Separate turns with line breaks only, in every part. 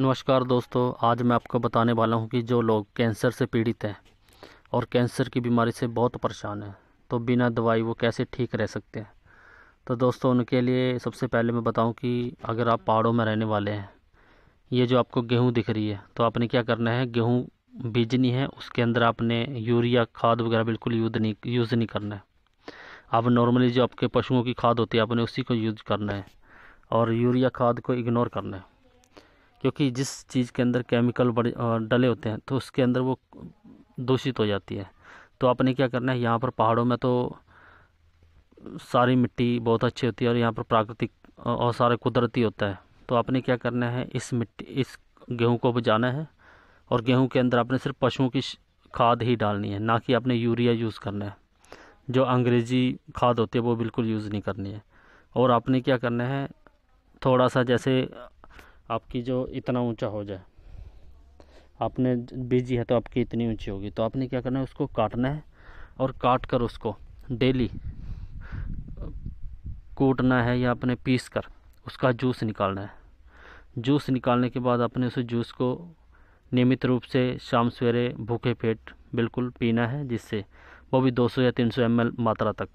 नमस्कार दोस्तों आज मैं आपको बताने वाला हूँ कि जो लोग कैंसर से पीड़ित हैं और कैंसर की बीमारी से बहुत परेशान हैं तो बिना दवाई वो कैसे ठीक रह सकते हैं तो दोस्तों उनके लिए सबसे पहले मैं बताऊं कि अगर आप पहाड़ों में रहने वाले हैं ये जो आपको गेहूँ दिख रही है तो आपने क्या करना है गेहूँ बीजनी है उसके अंदर आपने यूरिया खाद वगैरह बिल्कुल यूज नहीं यूज़ नहीं करना है आप नॉर्मली जो आपके पशुओं की खाद होती है आपने उसी को यूज करना है और यूरिया खाद को इग्नोर करना है क्योंकि जिस चीज़ के अंदर केमिकल बड़े डले होते हैं तो उसके अंदर वो दूषित हो जाती है तो आपने क्या करना है यहाँ पर पहाड़ों में तो सारी मिट्टी बहुत अच्छी होती है और यहाँ पर प्राकृतिक और सारे कुदरती होता है तो आपने क्या करना है इस मिट्टी इस गेहूँ को बजाना है और गेहूँ के अंदर आपने सिर्फ पशुओं की खाद ही डालनी है ना कि आपने यूरिया यूज़ करना है जो अंग्रेजी खाद होती है वो बिल्कुल यूज़ नहीं करनी है और आपने क्या करना है थोड़ा सा जैसे आपकी जो इतना ऊंचा हो जाए आपने बीजी है तो आपकी इतनी ऊंची होगी तो आपने क्या करना है उसको काटना है और काट कर उसको डेली कूटना है या अपने पीस कर उसका जूस निकालना है जूस निकालने के बाद आपने उस जूस को नियमित रूप से शाम सवेरे भूखे पेट बिल्कुल पीना है जिससे वो भी 200 या 300 एम मात्रा तक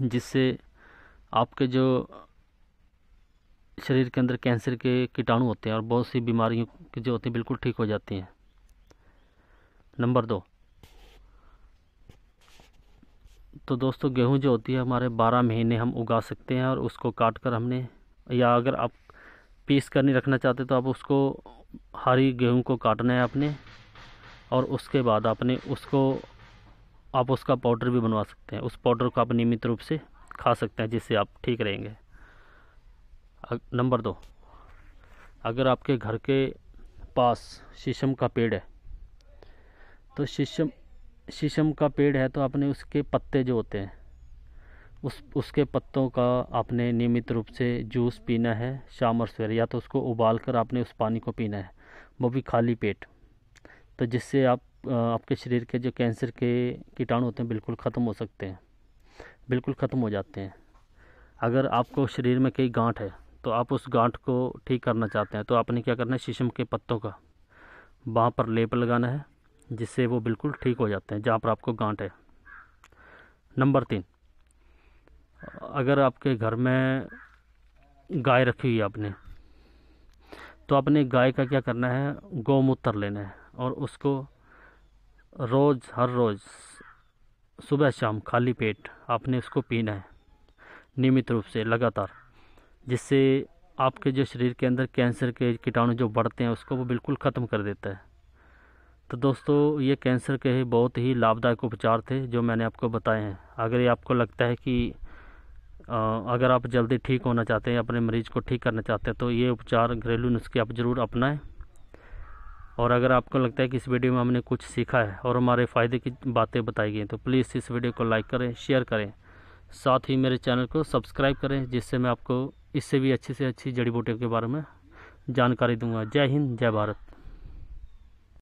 जिससे आपके जो शरीर के अंदर कैंसर के कीटाणु होते हैं और बहुत सी बीमारियों की जो होती हैं बिल्कुल ठीक हो जाती हैं नंबर दो तो दोस्तों गेहूं जो होती है हमारे बारह महीने हम उगा सकते हैं और उसको काट कर हमने या अगर आप पीस कर नहीं रखना चाहते तो आप उसको हरी गेहूं को काटना है आपने और उसके बाद आपने उसको आप उसका पाउडर भी बनवा सकते हैं उस पाउडर को आप नियमित रूप से खा सकते हैं जिससे आप ठीक रहेंगे नंबर दो अगर आपके घर के पास शीशम का पेड़ है तो शीशम शीशम का पेड़ है तो आपने उसके पत्ते जो होते हैं उस उसके पत्तों का आपने नियमित रूप से जूस पीना है शाम और सवेरे या तो उसको उबाल कर आपने उस पानी को पीना है वो भी खाली पेट तो जिससे आप आपके शरीर के जो कैंसर के कीटाणु होते हैं बिल्कुल ख़त्म हो सकते हैं बिल्कुल ख़त्म हो जाते हैं अगर आपको शरीर में कई गांठ है तो आप उस गांठ को ठीक करना चाहते हैं तो आपने क्या करना है शीशम के पत्तों का वहाँ पर लेप लगाना है जिससे वो बिल्कुल ठीक हो जाते हैं जहाँ पर आपको गांठ है नंबर तीन अगर आपके घर में गाय रखी हुई है आपने तो आपने गाय का क्या करना है गौमूत्र लेना है और उसको रोज़ हर रोज़ सुबह शाम खाली पेट आपने उसको पीना है नियमित रूप से लगातार जिससे आपके जो शरीर के अंदर कैंसर के कीटाणु जो बढ़ते हैं उसको वो बिल्कुल ख़त्म कर देता है तो दोस्तों ये कैंसर के ही बहुत ही लाभदायक उपचार थे जो मैंने आपको बताए हैं अगर ये आपको लगता है कि अगर आप जल्दी ठीक होना चाहते हैं अपने मरीज़ को ठीक करना चाहते हैं तो ये उपचार घरेलू नुस्खे आप ज़रूर अपनाएं और अगर आपको लगता है कि इस वीडियो में हमने कुछ सीखा है और हमारे फ़ायदे की बातें बताई गई तो प्लीज़ इस वीडियो को लाइक करें शेयर करें साथ ही मेरे चैनल को सब्सक्राइब करें जिससे मैं आपको इससे भी अच्छे से अच्छी जड़ी बूटियों के बारे में जानकारी दूंगा जय हिंद जय भारत